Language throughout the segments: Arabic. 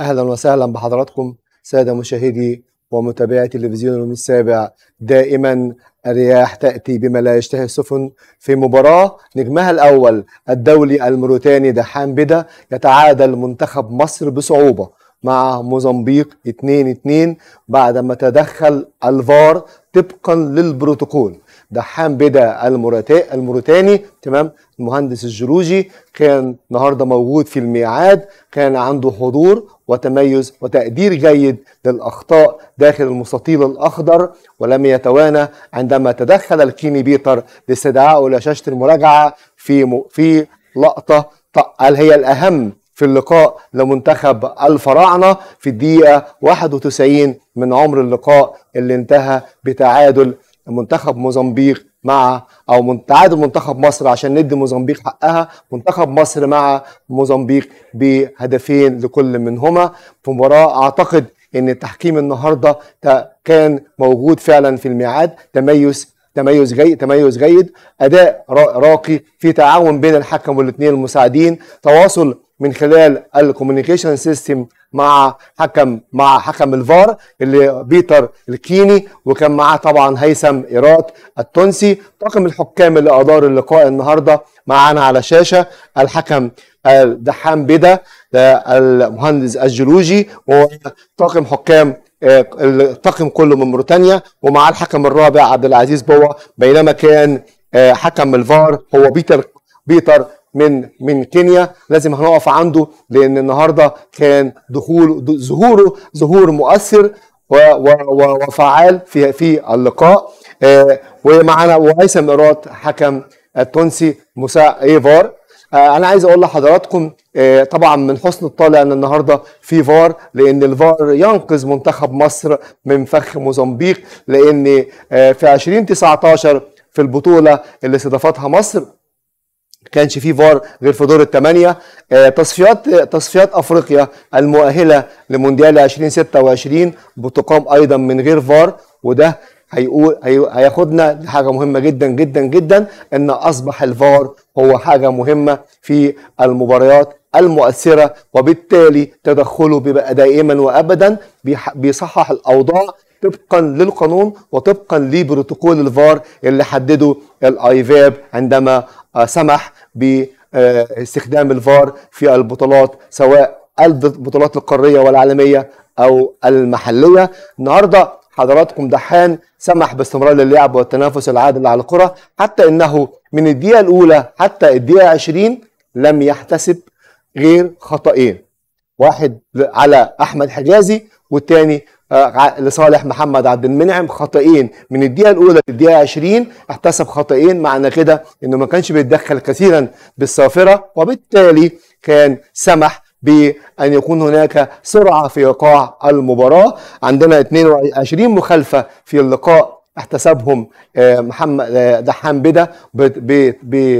اهلا وسهلا بحضراتكم ساده مشاهدي ومتابعي تلفزيون السابع دائما الرياح تأتي بما لا يشتهي السفن في مباراة نجمها الأول الدولي الموريتاني دحام بدا يتعادل منتخب مصر بصعوبة مع موزمبيق 2-2 بعد ما تدخل الفار طبقا للبروتوكول دحام بدا الموريتاني تمام المهندس الجيولوجي كان النهارده موجود في الميعاد كان عنده حضور وتميز وتقدير جيد للاخطاء داخل المستطيل الاخضر ولم يتوانى عندما تدخل الكيني بيتر لاستدعائه شاشه المراجعه في في لقطه هل هي الاهم في اللقاء لمنتخب الفراعنة في الدقيقة 91 من عمر اللقاء اللي انتهى بتعادل منتخب موزمبيق مع او تعادل منتخب مصر عشان ندي موزمبيق حقها منتخب مصر مع موزمبيق بهدفين لكل منهما في مباراه اعتقد ان التحكيم النهارده كان موجود فعلا في الميعاد تميز تميز جيد تميز جيد اداء راقي في تعاون بين الحكم والاثنين المساعدين تواصل من خلال الكوميونيكيشن سيستم مع حكم مع حكم الفار اللي بيتر الكيني وكان معاه طبعا هيثم ايرات التونسي طاقم الحكام اللي ادار اللقاء النهارده معانا على شاشه الحكم دحام بدا المهندس الجيولوجي وطاقم حكام الطاقم كله من موريتانيا ومعاه الحكم الرابع عبد العزيز بوا بينما كان آه، حكم الفار هو بيتر بيتر من من كينيا لازم هنقف عنده لان النهارده كان دخول ظهوره ظهور مؤثر وفعال في في اللقاء آه، ومعنا وهيثم قرات حكم التونسي مساء ايفار آه، انا عايز اقول لحضراتكم آه، طبعا من حسن الطالع ان النهارده في فار لان الفار ينقذ منتخب مصر من فخ موزمبيق لان آه، في 2019 في البطوله اللي استضافتها مصر كانش في فار غير في دور الثمانية تصفيات تصفيات افريقيا المؤهله لمونديال 2026 بتقام ايضا من غير فار وده هيقول هياخدنا لحاجه مهمه جدا جدا جدا ان اصبح الفار هو حاجه مهمه في المباريات المؤثره وبالتالي تدخله بيبقى دائما وابدا بيصحح الاوضاع طبقا للقانون وطبقا لبروتوكول الفار اللي حدده الايفاب عندما آه، سمح باستخدام آه، الفار في البطولات سواء البطولات القاريه والعالميه او المحليه النهارده حضراتكم دحان سمح باستمرار اللعب والتنافس العادل على الكرة حتى انه من الدقيقة الاولى حتى الدقيقة 20 لم يحتسب غير خطأين واحد على احمد حجازي والثاني آه، لصالح محمد عبد المنعم خطئين من الدقيقة الأولى للدقيقة 20 احتسب خطئين معنى كده إنه ما كانش بيتدخل كثيرا بالصافرة وبالتالي كان سمح بأن يكون هناك سرعة في إيقاع المباراة عندنا 22 مخالفة في اللقاء احتسبهم آه، محمد آه، دحام بدا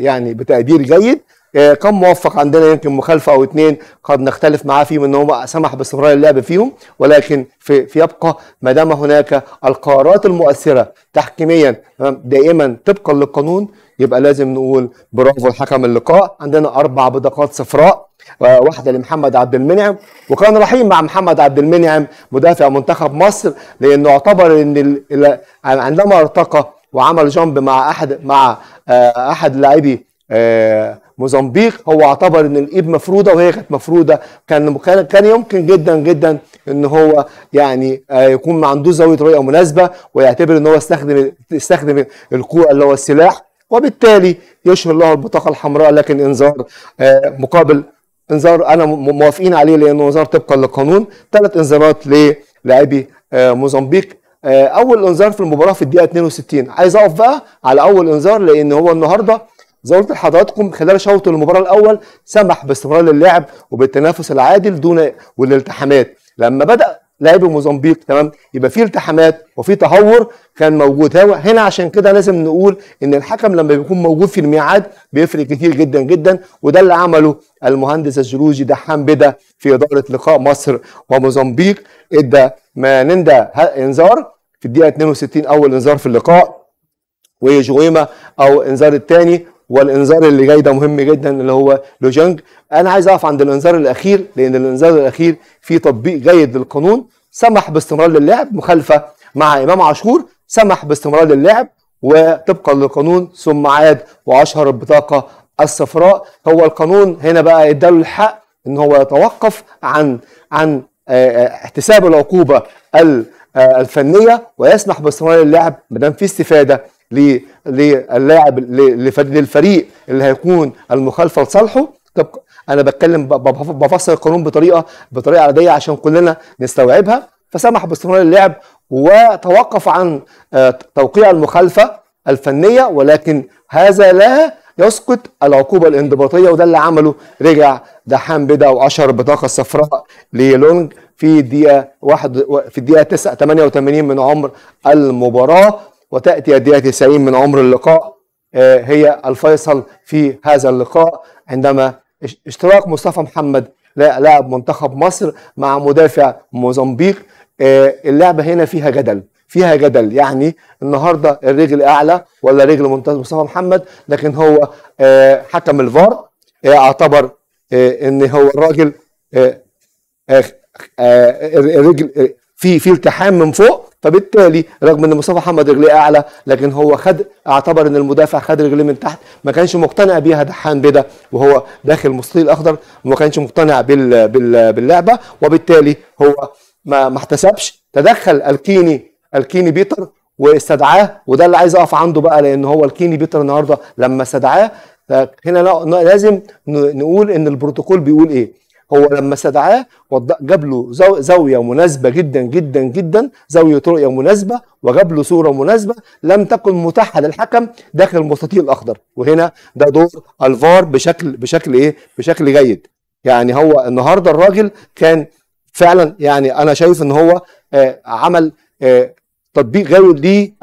يعني بتقدير جيد آه، كان موفق عندنا يمكن مخالفه او اثنين قد نختلف معاه فيهم ان هو سمح باستمرار اللعب فيهم ولكن في, فيبقى يبقى ما دام هناك القرارات المؤثره تحكيميا دائما طبقا للقانون يبقى لازم نقول برافو لحكم اللقاء عندنا اربع بطاقات صفراء آه، واحده لمحمد عبد المنعم وكان رحيم مع محمد عبد المنعم مدافع منتخب مصر لانه اعتبر ان عندما ارتقى وعمل جامب مع احد مع آه، احد لاعبي آه، موزمبيق هو اعتبر ان الايد مفروده وهي كانت مفروده كان كان يمكن جدا جدا ان هو يعني يكون ما عندوش زاويه رؤيه مناسبه ويعتبر ان هو استخدم استخدم الكوره اللي هو السلاح وبالتالي يشهر له البطاقه الحمراء لكن انذار آه، مقابل انذار انا موافقين عليه لانه انذار طبقا للقانون ثلاث انذارات للاعبي آه، موزمبيق آه، اول انذار في المباراه في الدقيقه 62 عايز اقف بقى على اول انذار لان هو النهارده زي ما قلت لحضراتكم خلال شوط المباراه الاول سمح باستمرار اللعب وبالتنافس العادل دون والالتحامات لما بدا لعيب موزمبيق تمام يبقى في التحامات وفي تهور كان موجود هو هنا عشان كده لازم نقول ان الحكم لما بيكون موجود في الميعاد بيفرق كتير جدا جدا وده اللي عمله المهندس الجيولوجي دحام بدا في اداره لقاء مصر وموزمبيق ادى مانندا انذار في الدقيقه 62 اول انذار في اللقاء وجويما او انذار الثاني والانذار اللي جاي ده مهم جدا اللي هو لوجانج انا عايز اقف عند الانذار الاخير لان الانذار الاخير فيه تطبيق جيد للقانون سمح باستمرار للعب مخالفه مع امام عاشور سمح باستمرار للعب وطبقا للقانون ثم عاد واشهر البطاقه الصفراء هو القانون هنا بقى اداله الحق ان هو يتوقف عن عن آه، آه، احتساب العقوبه آه، الفنيه ويسمح باستمرار اللعب ما دام في استفاده للاعب للفريق اللي هيكون المخالفه لصالحه طب انا بتكلم بفسر القانون بطريقه بطريقه عاديه عشان كلنا نستوعبها فسمح باستمرار اللعب وتوقف عن آه، توقيع المخالفه الفنيه ولكن هذا لا يسقط العقوبه الانضباطيه وده اللي عمله رجع دحام بدا واشهر بطاقه صفراء ليلونج في الدقيقه واحد في الدقيقه 88 من عمر المباراه وتأتي الدقيقة 90 من عمر اللقاء آه، هي الفيصل في هذا اللقاء عندما اشتراك مصطفى محمد لاعب منتخب مصر مع مدافع موزمبيق آه، اللعبة هنا فيها جدل فيها جدل يعني النهارده الرجل اعلى ولا رجل مصطفى محمد لكن هو آه، حكم الفار اعتبر ان هو الراجل الرجل في في التحام من فوق فبالتالي رغم ان مصطفى محمد رجليه اعلى لكن هو خد اعتبر ان المدافع خد رجليه من تحت ما كانش مقتنع بيها دحان بدا وهو داخل المستطيل الاخضر وما كانش مقتنع بال بال باللعبه وبالتالي هو ما ما احتسبش تدخل الكيني الكيني بيتر واستدعاه وده اللي عايز اقف عنده بقى لان هو الكيني بيتر النهارده لما استدعاه هنا لازم نقول ان البروتوكول بيقول ايه هو لما استدعاه جاب له زاويه مناسبه جدا جدا جدا زاويه رؤيه مناسبه وجاب له صوره مناسبه لم تكن متاحه للحكم داخل المستطيل الاخضر وهنا ده دور الفار بشكل بشكل ايه بشكل جيد يعني هو النهارده الراجل كان فعلا يعني انا شايف ان هو آه عمل آه تطبيق غير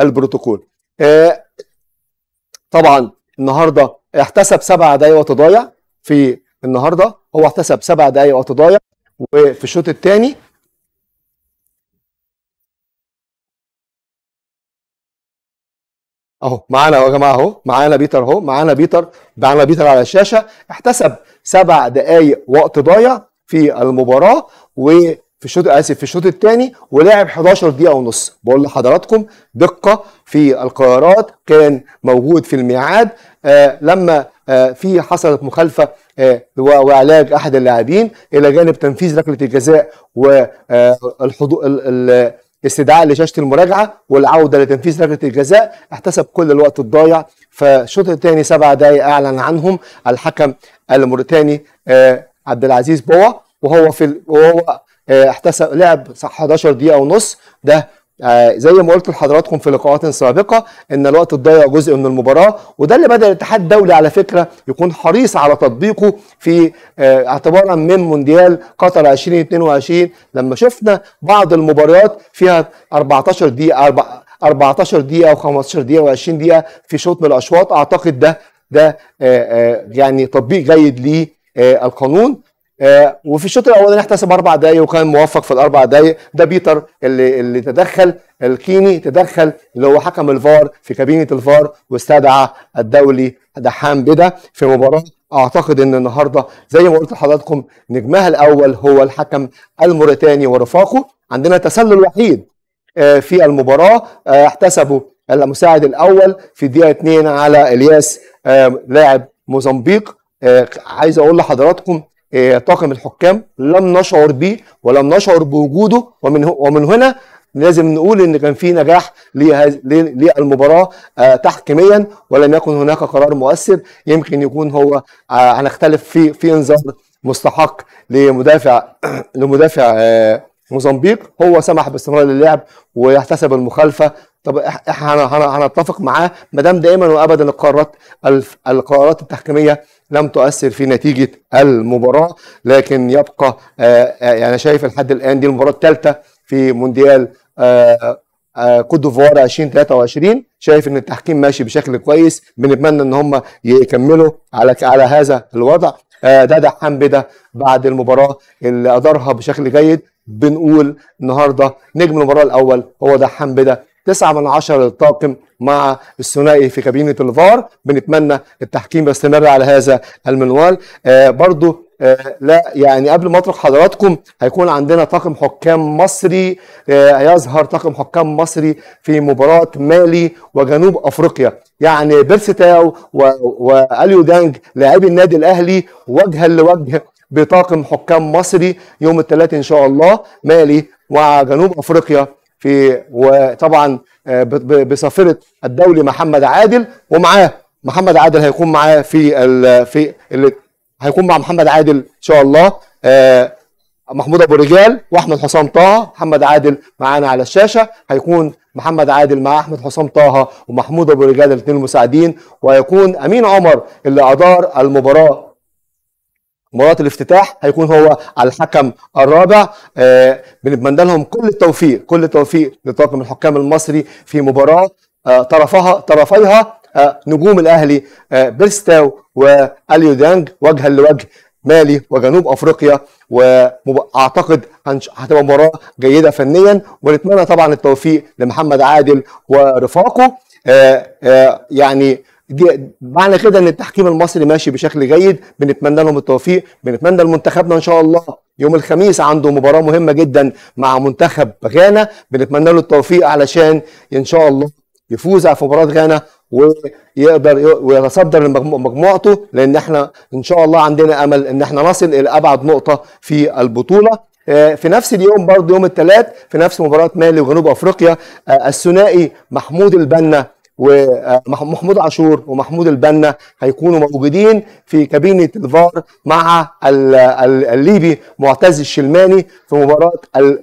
للبروتوكول آه طبعا النهارده احتسب سبع دقايق وتضايع في النهارده هو احتسب سبع دقائق وقت ضايع وفي الشوط الثاني اهو معانا يا جماعه اهو معانا بيتر اهو معانا بيتر معانا بيتر على الشاشه احتسب سبع دقائق وقت ضايع في المباراه و في الشوط اسف آه، في الشوط الثاني ولعب 11 دقيقه ونص بقول لحضراتكم دقه في القرارات كان موجود في الميعاد آه لما آه في حصلت مخالفه آه وعلاج احد اللاعبين الى جانب تنفيذ ركله الجزاء والحضور آه، استدعاء لشاشه المراجعه والعوده لتنفيذ ركله الجزاء احتسب كل الوقت الضايع فالشوط الثاني سبع دقائق اعلن عنهم الحكم الموريتاني آه، عبد العزيز بوا وهو في وهو آه، احتسب لعب 11 دقيقه ونص ده آه، زي ما قلت لحضراتكم في لقاءات سابقه ان الوقت الضيق جزء من المباراه وده اللي بدا الاتحاد الدولي على فكره يكون حريص على تطبيقه في آه، اعتبارا من مونديال قطر 2022 لما شفنا بعض المباريات فيها 14 دقيقه 14 دقيقه و15 دقيقه و20 دقيقه في شوط من الاشواط اعتقد ده ده يعني تطبيق جيد للقانون آه وفي الشوط الاولاني احتسب اربع دقائق وكان موفق في الاربع دقائق ده بيتر اللي اللي تدخل الكيني تدخل اللي هو حكم الفار في كابينه الفار واستدعى الدولي دحام بده في مباراه اعتقد ان النهارده زي ما قلت لحضراتكم نجمها الاول هو الحكم الموريتاني ورفاقه عندنا تسلل وحيد آه في المباراه آه احتسبه المساعد الاول في الدقيقه 2 على الياس آه، لاعب موزمبيق آه، عايز اقول لحضراتكم آه، طاقم الحكام لم نشعر به ولم نشعر بوجوده ومن ومن هنا لازم نقول ان كان في نجاح للمباراه آه، تحكيميا ولم يكن هناك قرار مؤثر يمكن يكون هو آه، هنختلف في في انذار مستحق لمدافع لمدافع موزمبيق هو سمح باستمرار اللعب ويحتسب المخالفه طب احنا هنتفق معاه ما دام دائما وابدا القرارات القرارات التحكيميه لم تؤثر في نتيجه المباراه لكن يبقى يعني شايف لحد الان دي المباراه الثالثه في مونديال كوت ديفوار 2023 شايف ان التحكيم ماشي بشكل كويس بنتمنى ان هم يكملوا على على هذا الوضع ده دادا حمبده بعد المباراه اللي ادارها بشكل جيد بنقول النهارده نجم المباراه الاول هو ده حمبده تسعة من عشرة للطاقم مع الثنائي في كابينة الفار بنتمنى التحكيم يستمر على هذا المنوال آه برضو آه لا يعني قبل ما اطرق حضراتكم هيكون عندنا طاقم حكام مصري آه هيظهر طاقم حكام مصري في مباراه مالي وجنوب افريقيا يعني بيرسيتاو واليو دانج لاعبي النادي الاهلي وجها لوجه بطاقم حكام مصري يوم الثلاثاء ان شاء الله مالي وجنوب افريقيا في وطبعا آه، بصافره الدولي محمد عادل ومعاه محمد عادل هيكون معاه في ال في اللي هيكون مع محمد عادل ان شاء الله آه، محمود ابو رجال واحمد حسام طه محمد عادل معانا على الشاشه هيكون محمد عادل مع احمد حسام طه ومحمود ابو رجال الاثنين المساعدين وهيكون امين عمر اللي ادار المباراه مباراة الافتتاح هيكون هو الحكم الرابع آه بنتمنى لهم كل التوفيق كل التوفيق لطاقم الحكام المصري في مباراة آه طرفها طرفيها آه نجوم الاهلي آه، بيرستاو واليو دانج وجها لوجه مالي وجنوب افريقيا واعتقد هتبقى مباراه جيده فنيا ونتمنى طبعا التوفيق لمحمد عادل ورفاقه آه، آه، يعني دي معنى كده ان التحكيم المصري ماشي بشكل جيد بنتمنى لهم التوفيق بنتمنى لمنتخبنا ان شاء الله يوم الخميس عنده مباراه مهمه جدا مع منتخب غانا بنتمنى له التوفيق علشان ان شاء الله يفوز على مباراه غانا ويقدر ويتصدر مجموعته لان احنا ان شاء الله عندنا امل ان احنا نصل الى ابعد نقطه في البطوله آه، في نفس اليوم برضه يوم الثلاث في نفس مباراه مالي وجنوب افريقيا آه، الثنائي محمود البنا ومحمود عاشور ومحمود البنا هيكونوا موجودين في كابينه الفار مع الليبي معتز الشلماني في مباراه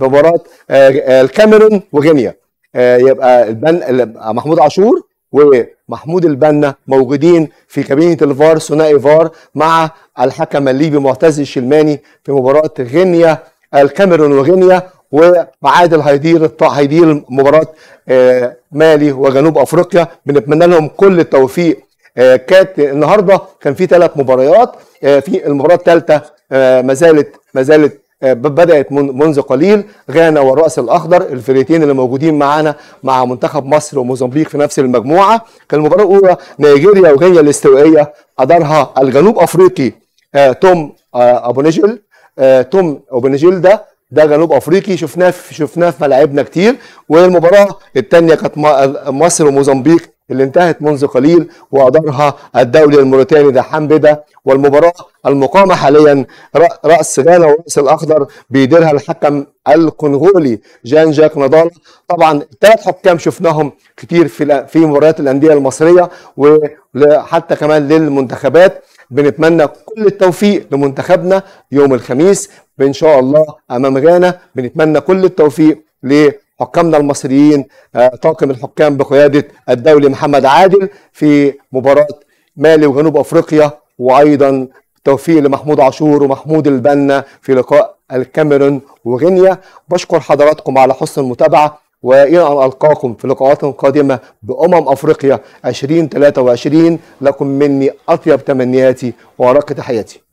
مباراه آه، آه، الكاميرون وغينيا آه، يبقى البن محمود عاشور ومحمود البنا موجودين في كابينه الفار ثنائي فار مع الحكم الليبي معتز الشلماني في مباراه غينيا الكاميرون وغينيا ومعادل هيدير هيدير مباراه آه، مالي وجنوب افريقيا بنتمنى لهم كل التوفيق آه، كانت النهارده كان في ثلاث مباريات آه، في المباراه الثالثه ما زالت ما زالت بدات منذ قليل غانا والراس الاخضر الفريقين اللي موجودين معانا مع منتخب مصر وموزمبيق في نفس المجموعه كان المباراه الاولى نيجيريا وغينيا الاستوائيه ادارها الجنوب افريقي توم ابو توم ابو ده ده جنوب افريقي شفناه في شفناه في ملاعبنا كتير والمباراه الثانيه كانت مصر وموزمبيق اللي انتهت منذ قليل وادارها الدولي الموريتاني دحام بدا والمباراه المقامه حاليا راس غانا والراس الاخضر بيديرها الحكم الكونغولي جان جاك نضال طبعا ثلاث حكام شفناهم كتير في في مباريات الانديه المصريه وحتى كمان للمنتخبات بنتمنى كل التوفيق لمنتخبنا يوم الخميس بان شاء الله امام غانا بنتمنى كل التوفيق لحكامنا المصريين آه، طاقم الحكام بقياده الدولي محمد عادل في مباراه مالي وجنوب افريقيا وايضا توفيق لمحمود عاشور ومحمود البنا في لقاء الكاميرون وغينيا بشكر حضراتكم على حسن المتابعه والى ان القاكم في لقاءات قادمه بامم افريقيا 2023 لكم مني اطيب تمنياتي وارق تحياتي